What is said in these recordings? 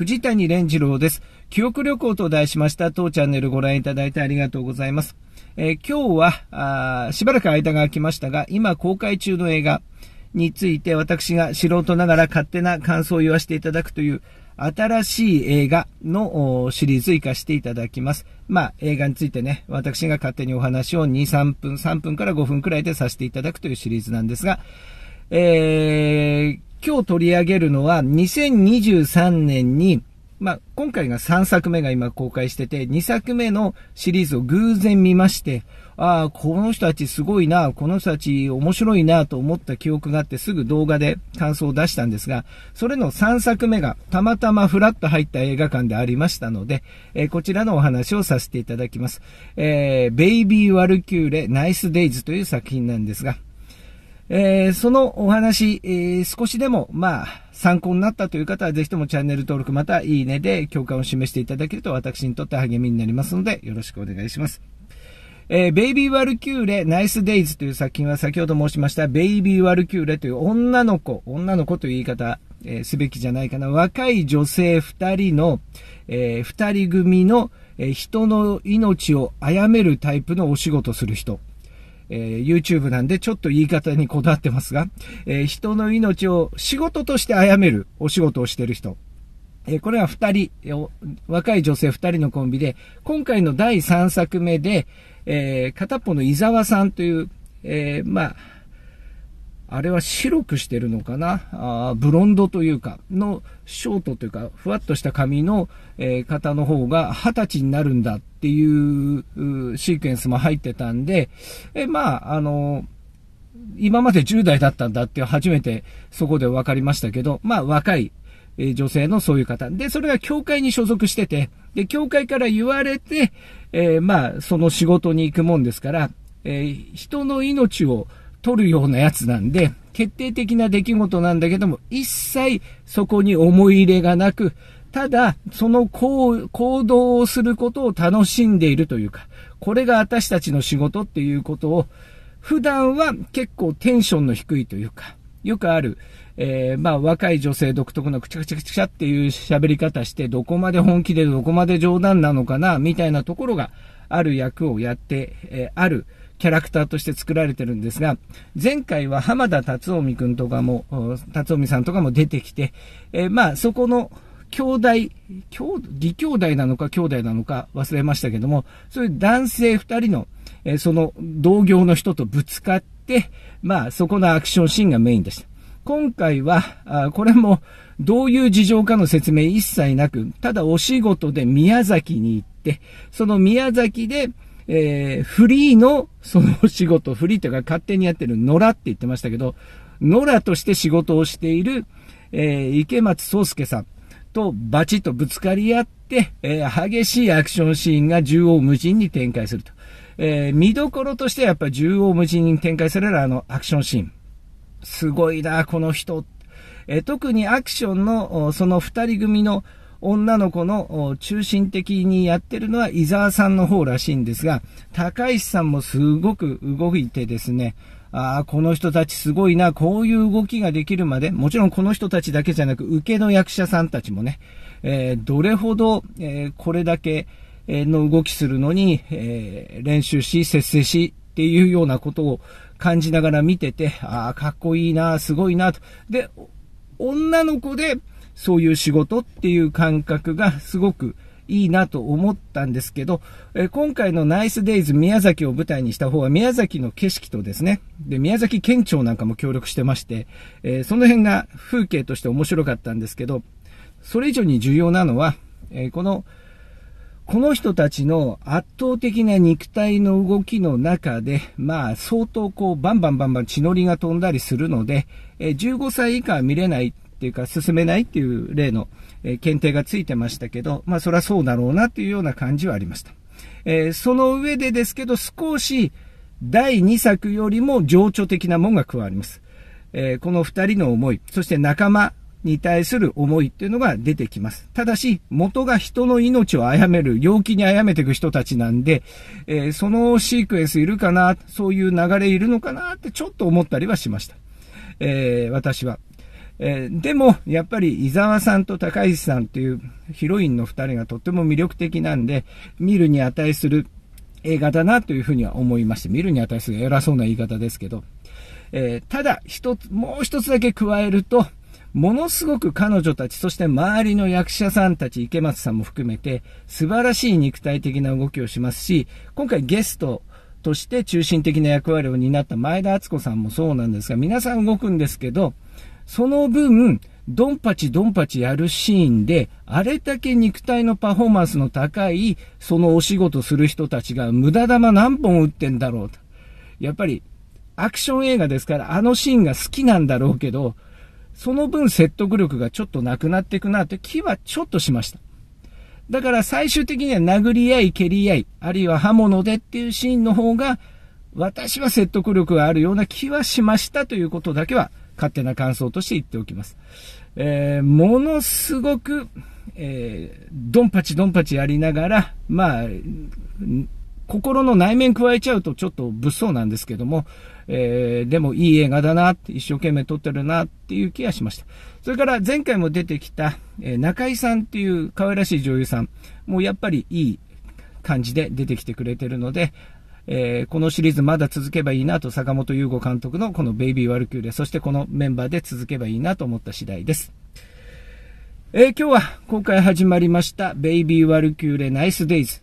藤谷蓮次郎です。記憶旅行と題しました当チャンネルご覧いただいてありがとうございます。えー、今日はあ、しばらく間が空きましたが、今公開中の映画について私が素人ながら勝手な感想を言わせていただくという新しい映画のシリーズ行かしていただきます。まあ、映画についてね、私が勝手にお話を2、3分、3分から5分くらいでさせていただくというシリーズなんですが、えー、今日取り上げるのは2023年に、まあ、今回が3作目が今公開してて、2作目のシリーズを偶然見まして、ああ、この人たちすごいな、この人たち面白いなと思った記憶があってすぐ動画で感想を出したんですが、それの3作目がたまたまフラッと入った映画館でありましたので、えー、こちらのお話をさせていただきます。えー、ベイビー・ワルキューレ・ナイス・デイズという作品なんですが、えー、そのお話、えー、少しでも、まあ、参考になったという方は、ぜひともチャンネル登録またいいねで共感を示していただけると私にとって励みになりますので、よろしくお願いします。えー、ベイビー・ワルキューレ・ナイス・デイズという作品は先ほど申しました、ベイビー・ワルキューレという女の子、女の子という言い方、えー、すべきじゃないかな。若い女性二人の、えー、二人組の、えー、人の命を殺めるタイプのお仕事する人。えー、YouTube なんでちょっと言い方にこだわってますが、えー、人の命を仕事として殺めるお仕事をしてる人。えー、これは二人、若い女性二人のコンビで、今回の第3作目で、え片っぽの伊沢さんという、えまあ、あれは白くしてるのかなあブロンドというか、のショートというか、ふわっとした髪の、え方の方が二十歳になるんだっていうシークエンスも入ってたんで、えまあ、あの今まで10代だったんだって初めてそこで分かりましたけど、まあ若いえ女性のそういう方。で、それが教会に所属してて、で、教会から言われて、えー、まあ、その仕事に行くもんですから、えー、人の命を取るようなやつなんで、決定的な出来事なんだけども、一切そこに思い入れがなく、ただ、その行動をすることを楽しんでいるというか、これが私たちの仕事っていうことを、普段は結構テンションの低いというか、よくある、えー、まあ若い女性独特のくちゃくちゃくちゃっていう喋り方して、どこまで本気でどこまで冗談なのかな、みたいなところがある役をやって、えー、ある、キャラクターとして作られてるんですが、前回は浜田達臣くんとかも、達臣さんとかも出てきて、えー、まあ、そこの、兄弟、兄、義兄弟なのか兄弟なのか忘れましたけども、そういう男性二人の、えー、その同業の人とぶつかって、まあ、そこのアクションシーンがメインでした。今回は、あこれもどういう事情かの説明一切なく、ただお仕事で宮崎に行って、その宮崎で、えー、フリーのその仕事、フリーというか勝手にやってる野良って言ってましたけど、野良として仕事をしている、えー、池松壮介さんとバチッとぶつかり合って、えー、激しいアクションシーンが縦横無尽に展開すると。えー、見どころとしてはやっぱ縦横無尽に展開されるあのアクションシーン。すごいな、この人。えー、特にアクションのその二人組の女の子の中心的にやってるのは伊沢さんの方らしいんですが、高石さんもすごく動いてですね、ああ、この人たちすごいな、こういう動きができるまで、もちろんこの人たちだけじゃなく、受けの役者さんたちもね、えー、どれほど、えー、これだけの動きするのに、えー、練習し、節制し、っていうようなことを感じながら見てて、ああ、かっこいいな、すごいな、と。で、女の子でそういう仕事っていう感覚がすごくいいなと思ったんですけど、え今回のナイスデイズ宮崎を舞台にした方は宮崎の景色とですね、で、宮崎県庁なんかも協力してまして、えー、その辺が風景として面白かったんですけど、それ以上に重要なのは、えー、この、この人たちの圧倒的な肉体の動きの中で、まあ相当こうバンバンバンバン血のりが飛んだりするので、え15歳以下は見れないっていうか、進めないっていう例の、え検定がついてましたけど、まあそりゃそうだろうなっていうような感じはありました。えー、その上でですけど、少し第2作よりも情緒的なもんが加わります。えー、この2人の思い、そして仲間に対する思いっていうのが出てきます。ただし、元が人の命を殺める、陽気に殺めていく人たちなんで、えー、そのシークエンスいるかな、そういう流れいるのかなってちょっと思ったりはしました。えー、私は。えー、でも、やっぱり伊沢さんと高石さんというヒロインの2人がとっても魅力的なんで、見るに値する映画だなというふうには思いまして、見るに値する偉そうな言い方ですけど、えー、ただ、一つ、もう一つだけ加えると、ものすごく彼女たち、そして周りの役者さんたち、池松さんも含めて、素晴らしい肉体的な動きをしますし、今回ゲストとして中心的な役割を担った前田敦子さんもそうなんですが、皆さん動くんですけど、その分、ドンパチドンパチやるシーンで、あれだけ肉体のパフォーマンスの高い、そのお仕事する人たちが無駄玉何本打ってんだろうと。やっぱり、アクション映画ですから、あのシーンが好きなんだろうけど、その分説得力がちょっとなくなっていくなって気はちょっとしました。だから最終的には殴り合い、蹴り合い、あるいは刃物でっていうシーンの方が、私は説得力があるような気はしましたということだけは勝手な感想として言っておきます。えー、ものすごく、えー、ドンパチドンパチやりながら、まあ、心の内面加えちゃうとちょっと物騒なんですけども、えー、でもいい映画だなって、一生懸命撮ってるなっていう気がしました。それから前回も出てきた、えー、中井さんっていう可愛らしい女優さん、もうやっぱりいい感じで出てきてくれてるので、えー、このシリーズまだ続けばいいなと、坂本優吾監督のこのベイビー・ワルキューレ、そしてこのメンバーで続けばいいなと思った次第です。えー、今日は公開始まりました、ベイビー・ワルキューレ・ナイス・デイズ。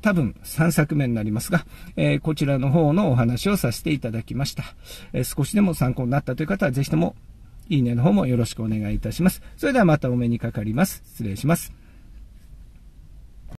多分3作目になりますが、えー、こちらの方のお話をさせていただきました。え少しでも参考になったという方は、ぜひとも、いいねの方もよろしくお願いいたします。それではまたお目にかかります。失礼します。